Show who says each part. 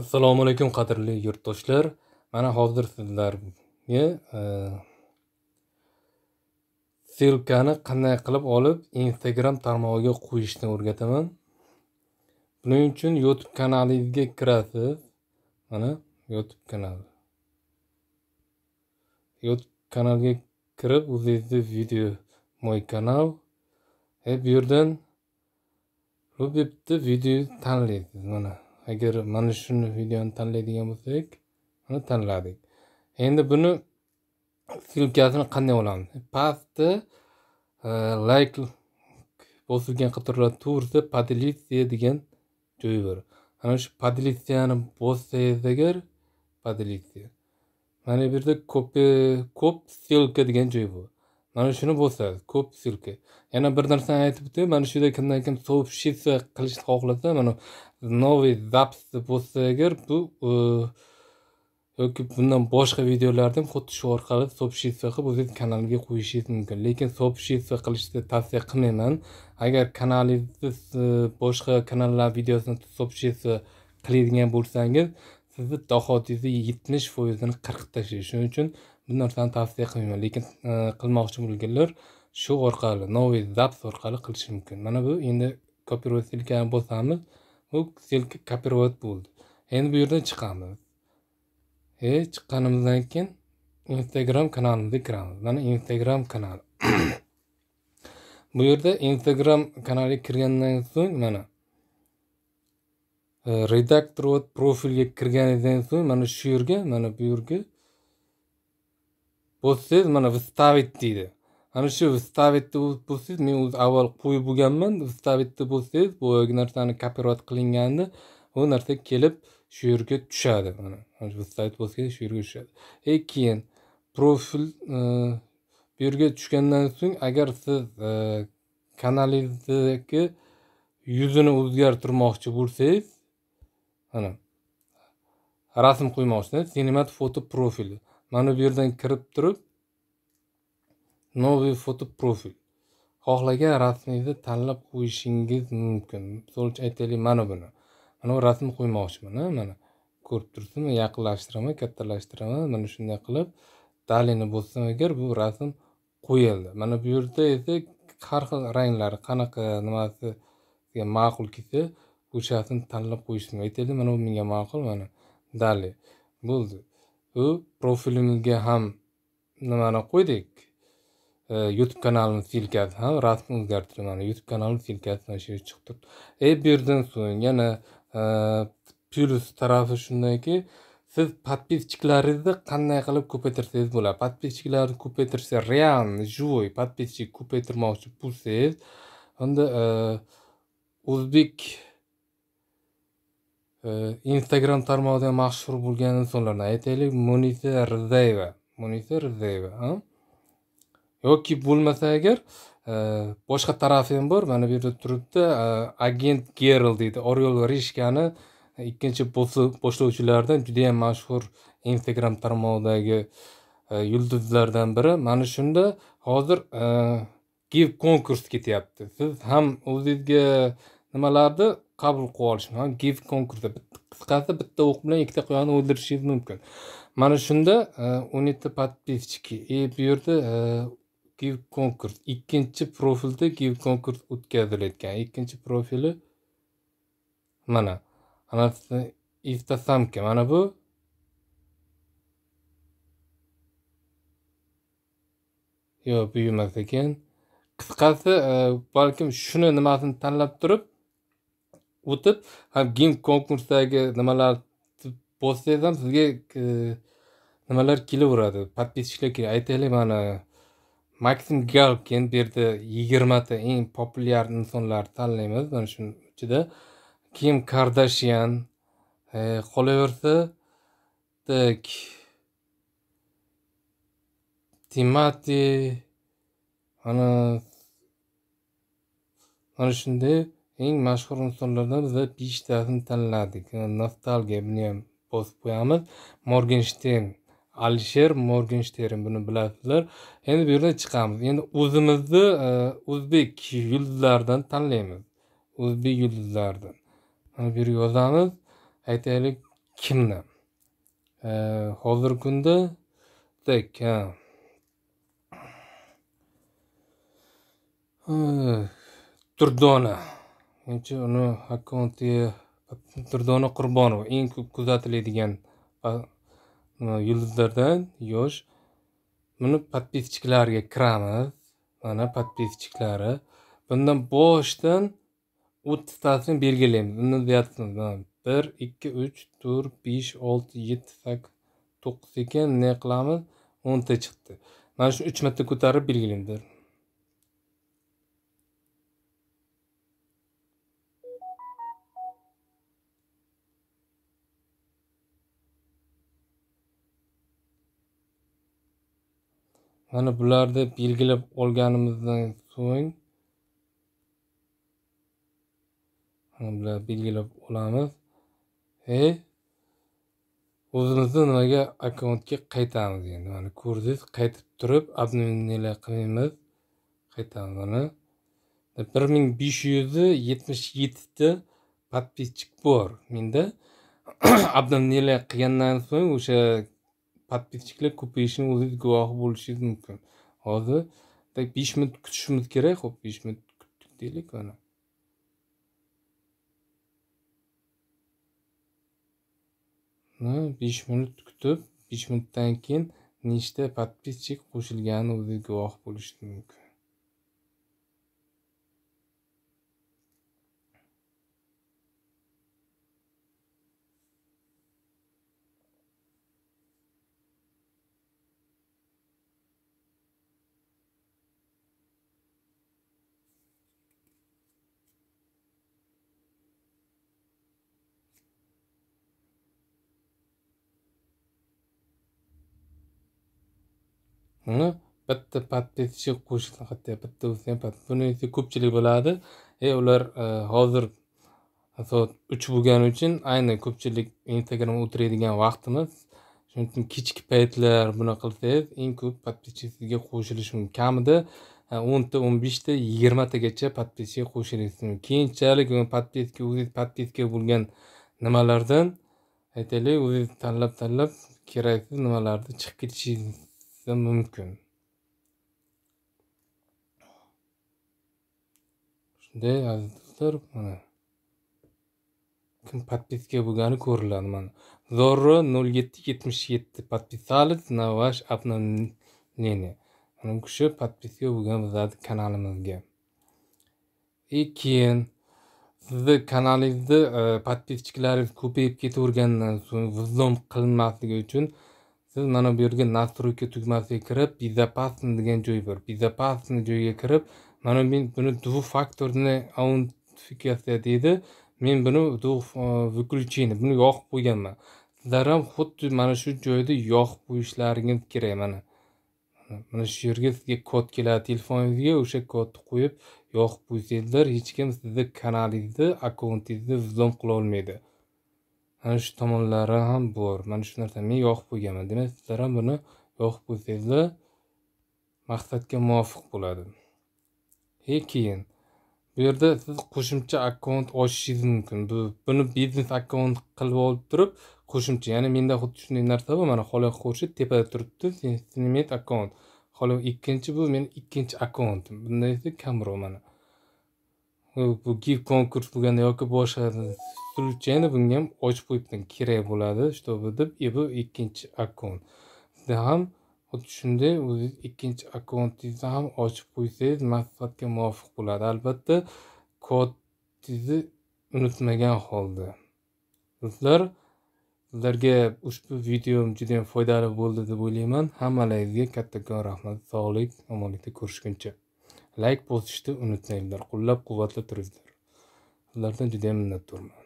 Speaker 1: assalomu alaykum qadrli yurtdoshlar mana hozir sizlarga e, selkani qanday qilib olib instagram tarmog'iga qo'yishni o'rgataman buning uchun youtube kanalingizga kirasiz mana youtube kanali youtube kanalga kirib o'zingizni video мой kanal e bu yerdan rubibni video tanlaysiz mana agar mana shuni videoni tanlaydigan bo'lsak uni tanladik endi buni ssilkasini qanday olamiz pastda e, layk bosilgan qatorlar to'g'risida podelitsiya degan joyi bor ana shu podlitsiyani bossangiz agar podelitsiya mana bu yerda kopi kop ssilka degan joy bor mana shuni bo'lsa ko'p silka yana bir narsani aytib o'tay mana shu yerda kimdan kim сообщиться qilishni xohlasa mana новый запись bo'lsa agar bu e, yoki bundan boshqa videolarni ham xuddi shu orqali сообщиться qilib o'zingiz kanaliga qo'yishingiz mumkin lekin сообщиться qilishni tavsiya qilmayman agar kanalingiz e, boshqa kanallar videosini сообщиться qiladigan bo'lsangiz sizni dohodingizni yetmish foizini qirqib tashlaydi shuning uchun bu narsani tavsiya qilmayman lekin e, qilmoqchi bo'lganlar shu orqali novi zaps orqali qilishi mumkin mana bu endi kopirvat silkani bosamiz bu silka kopirvat bo'ldi endi bu yerdan chiqamiz e chiqqanimizdan keyin instagram kanalimizga kiramiz mana instagram kanali bu yerda instagram kanaliga kirgandan so'ng mana e, redaktor profilga kirganingizdan so'ng mana shu yerga mana bu yerga o'zsiz mana vistavit deydi ana shu vistavitni bo'lsangiz men o'zi avval qo'yib bo'lganman vistavitni bo'lsangiz boyagi narsani kopirovat qilinganda u narsa kelib shu yerga tushadi mana выставит shu yerga tushadi e keyin profil e, bu yerga tushgandan so'ng agar siz e, kanalingizdagi yuzini o'zgartirmoqchi bo'lsangiz mana rasm qo'ymoqchisiz sinemat foto profili mana bu yerdan kirib turib новый profil xohlagan rasmingizni tanlab qo'yishingiz mumkin misol uchun aytaylik mana buni mana bu rasm qo'ymoqchiman mana ko'rib turibsizmi yaqinlashtiraman kattalashtiraman mana shunday qilib dalini bo'lsin agar bu rasm qo'yildi mana bu yerda esa har xil ranglari qanaqa nimasi ma'qul kelsa o'shasini tanlab mumkin. aytaylik mana bu menga ma'qul mana dali bo'ldi u profilimiga ham nimani qo'ydik e, youtube kanalimiz yelkasi ham rasmni o'zgartirdim mana youtube kanalimiz yelkasi mana shu yerga chiqib turibdi e bu yerdan so'ng yana e, plyus tarafi shundaki siz подписчиklaringizni qanday qilib ko'paytirsangiz bo'ladi подписчиklarni ko'paytirsa realni живой подписчик ko'paytirmoqchi bo'lsangiz unda e, o'zbek instagram tarmog'ida mashhur bo'lgan insonlarni aytaylik munisa rizayeva munisa rizayeva yoki bo'lmasa agar э, boshqa tarafi ham bor mana bu yerda turibdi э, agent gerl deydi oryol rishkani ikkinchi boshlovchilaridan judayam mashhur instagram tarmog'idagi e, yulduzlardan biri mana shunda hozir e, give konkurs ketyapti siz ham o'zingizga nimalarni qabul qilib olish ham gif konkursda qisqasi bitta o'q bilan ikkita quyonni o'ldirishingiz mumkin mana shunda o'n yetti подписчики и bu yerda e, give konkurs ikkinchi profilda give konkurs o'tkazilayotgan ikkinchi profili mana anasi istasamka mana bu yo'q bu emas ekan qisqasi e, balkim shuni nimasini tanlab turib o'tib ham gim konkursidagi nimalarni postsangiz ham sizga nimalar kelaveradi подписчиклар aytaylik mana maksim galkin bu yerda yigirmata eng populyar insonlarni tanlaymiz mana shuni ichida kim kardashyan qolaversa так timati ana mana shunday eng mashhur insonlardan bizlar beshtasini tanladik nostalgiya buni ham bosib qo'yamiz morgenstern alisher morgenstern buni bilasizlar endi bu yerdan chiqamiz endi o'zimizni e, o'zbek yulduzlaridan tanlaymiz o'zbek yulduzlaridan mana bu yerga yozamiz aytaylik kimni e, hozirgi kunda так durdona menimcha uni akkaunti durdona qurbonova eng ko'p kuzatiladigan yulduzlardan yosh buni подписчиклariga kiramiz mana подписчиклari bundan boshidan o'ttiztasini belgilaymiz bundan deyapmiz bir ikki uch to'rt besh olti yetti sakkiz to'qqiz ekan bunday qilamiz o'nta chiqdi mana shu uch marta ko'tarib belgilaymiz mana bular deb belgilab olganimizdan so'ng mana bular belgilab olamiz e o'zimizni nimaga akkauntga qaytamiz endi mana ko'rdingiz qaytib turib обновлениялар qilmaymiz qaytamiz mana bir ming besh yuz yetmish yettita подписчик bor menda обновление qilgandan so'ng o'sha подписчиклар ko'payishini o'zingiz guvohi bo'lishingiz mumkin hozir besh minut kutishimiz kerak ho'p besh minut kutdik deylik mana besh minut kutib besh minutdan keyin nechta подписчик qo'shilganini o'zingiz guvoh bo'lishingiz mumkin uni bitta подписчик qo'shilyapti bitta o'ziyam buni ko'pchilik biladi e ular hozir soat uch bo'lgani uchun ayni ko'pchilik instagram o'tiradigan vaqtimiz shuning uchun kechki paytlar bunaqa qilsangiz eng ko'p подписчикga qo'shilishi mumkin kamida e, o'nta o'n beshta yigirmatagacha подписчик qo'shilishingiz mumkin keyinchalik подписка o'ziz подписка bo'lgan nimalardan aytaylik o'zingiz tanlab tanlab keraksiz nimalarni chiqib ketishingiz etsa mumkin shunday aziz do'stlar mana kim подписка bo'lgani ko'riladi mana zorro nol yetti yetmish yetti подписались на ваш обновление mana bu kishi подписка bo'lgan bizlarni kanalimizga и e, keyin sizni kanalingizni подписчиklaringiz e, ko'payib ketavergandan so'ng vizom qilinmasligi uchun siz mana bu yerga настройка tugmasiga kirib безопасный degan joy bor безопасный joyga kirib mana men buni faktorni аутификация deydi men buni выключение e, buni yoqib qo'yganman sizlar ham xuddi mana shu joyda yoqib qo'yishlaringiz kerak mana mana shu yerga sizga kod keladi telefoningizga o'sha kodni qo'yib yoqib qo'ysangizlar hech kim sizni kanalingizni akkauntingizni взлом qilolmaydi mana shu tomonlari ham bor mana shu narsani men yoqib qo'yganman demak sizlar ham buni yoqib qo'ysangizlar maqsadga muvofiq bo'ladi e keyin bu yerda siz qo'shimcha akkaunt ochishingiz mumkin bu buni biznes akkaunt qilib olib turib qo'shimcha ya'ni menda xuddi shunday narsa bor mana holi qo'shib tepada turibdi sinimet akkaunt hali ikkinchi bu meni ikkinchi akkauntim bunda esa kamroq mana bu gif konkurs bo'lganda yoki boshqa endi bunga ham ochib qo'yibman kerak bo'ladi чтобы deb и bu ikkinchi akkaunt sizda ham xuddi shunday o'ziz ikkinchi akkauntingizni ham ochib qo'ysangiz maqsadga muvofiq bo'ladi albatta kodingizni unutmagan holda do'stlar sizlarga ushbu videom judayam foydali bo'ldi deb o'ylayman hammalaringizga kattakon rahmat sog'lik omonlikda ko'rishguncha layk bosishni unutmanglar qo'llab quvvatlab turinglar sizlardan ham minnatdorman